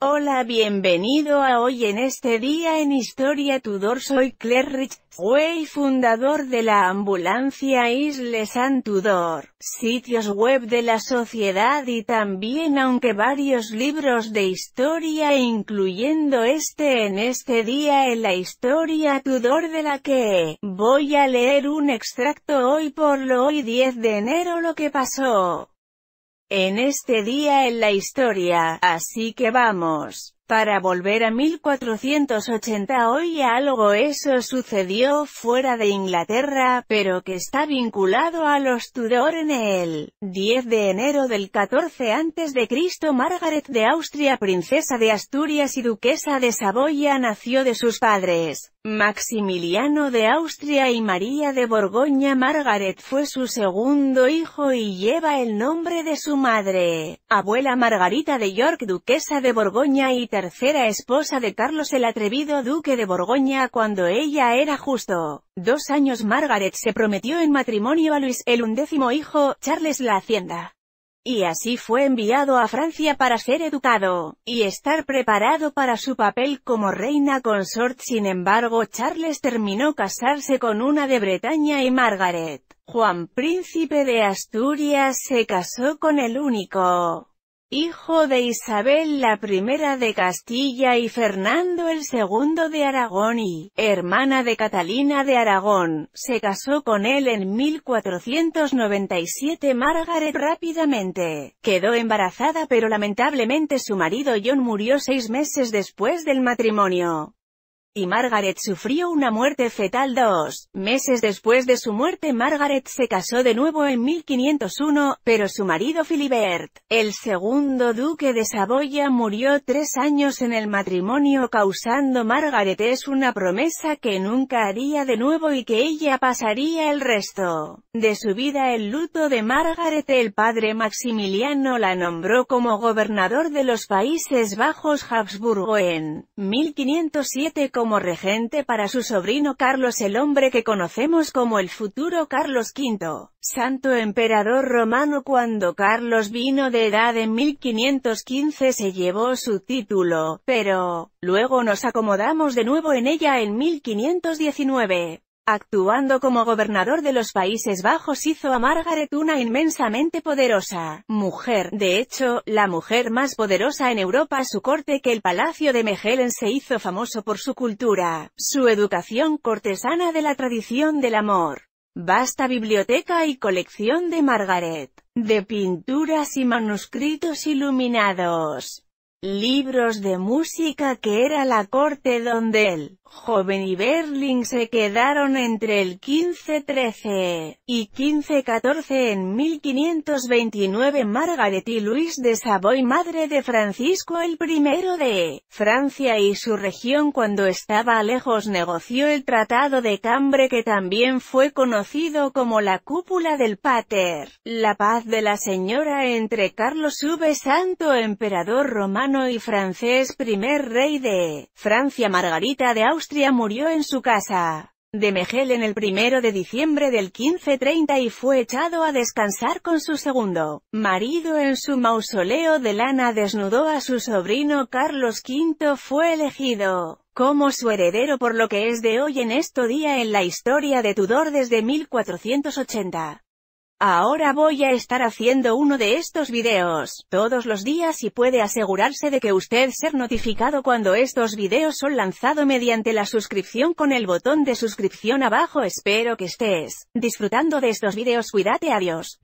Hola bienvenido a Hoy en este día en Historia Tudor soy Claire fue fundador de la ambulancia Isle San Tudor, sitios web de la sociedad y también aunque varios libros de historia incluyendo este en este día en la historia Tudor de la que voy a leer un extracto hoy por lo hoy 10 de enero lo que pasó en este día en la historia, así que vamos. Para volver a 1480 hoy algo eso sucedió fuera de Inglaterra, pero que está vinculado a los Tudor en el 10 de enero del 14 Cristo Margaret de Austria, princesa de Asturias y duquesa de Saboya nació de sus padres. Maximiliano de Austria y María de Borgoña Margaret fue su segundo hijo y lleva el nombre de su madre, abuela Margarita de York duquesa de Borgoña y tercera esposa de Carlos el Atrevido duque de Borgoña cuando ella era justo. Dos años Margaret se prometió en matrimonio a Luis el undécimo hijo, Charles la Hacienda y así fue enviado a Francia para ser educado, y estar preparado para su papel como reina consort. Sin embargo Charles terminó casarse con una de Bretaña y Margaret. Juan príncipe de Asturias se casó con el único hijo de Isabel la I de Castilla y Fernando el II de Aragón y, hermana de Catalina de Aragón, se casó con él en 1497 Margaret rápidamente, quedó embarazada pero lamentablemente su marido John murió seis meses después del matrimonio y Margaret sufrió una muerte fetal dos meses después de su muerte. Margaret se casó de nuevo en 1501, pero su marido Philibert, el segundo duque de Saboya murió tres años en el matrimonio causando Margaret es una promesa que nunca haría de nuevo y que ella pasaría el resto de su vida el luto de Margaret. El padre Maximiliano la nombró como gobernador de los Países Bajos Habsburgo en 1507 como como regente para su sobrino Carlos el hombre que conocemos como el futuro Carlos V, santo emperador romano cuando Carlos vino de edad en 1515 se llevó su título, pero, luego nos acomodamos de nuevo en ella en 1519. Actuando como gobernador de los Países Bajos hizo a Margaret una inmensamente poderosa mujer, de hecho, la mujer más poderosa en Europa. Su corte que el Palacio de Mejelen se hizo famoso por su cultura, su educación cortesana de la tradición del amor. Vasta biblioteca y colección de Margaret, de pinturas y manuscritos iluminados libros de música que era la corte donde el, joven y Berling se quedaron entre el 1513 y 1514 en 1529 Margaret y Luis de Savoy madre de Francisco el primero de Francia y su región cuando estaba lejos negoció el Tratado de Cambre que también fue conocido como la cúpula del Pater, la paz de la señora entre Carlos V Santo emperador romano y francés primer rey de Francia Margarita de Austria murió en su casa de en el 1 de diciembre del 1530 y fue echado a descansar con su segundo marido en su mausoleo de lana desnudó a su sobrino Carlos V fue elegido como su heredero por lo que es de hoy en esto día en la historia de Tudor desde 1480. Ahora voy a estar haciendo uno de estos videos, todos los días y puede asegurarse de que usted ser notificado cuando estos videos son lanzado mediante la suscripción con el botón de suscripción abajo espero que estés disfrutando de estos videos cuídate adiós.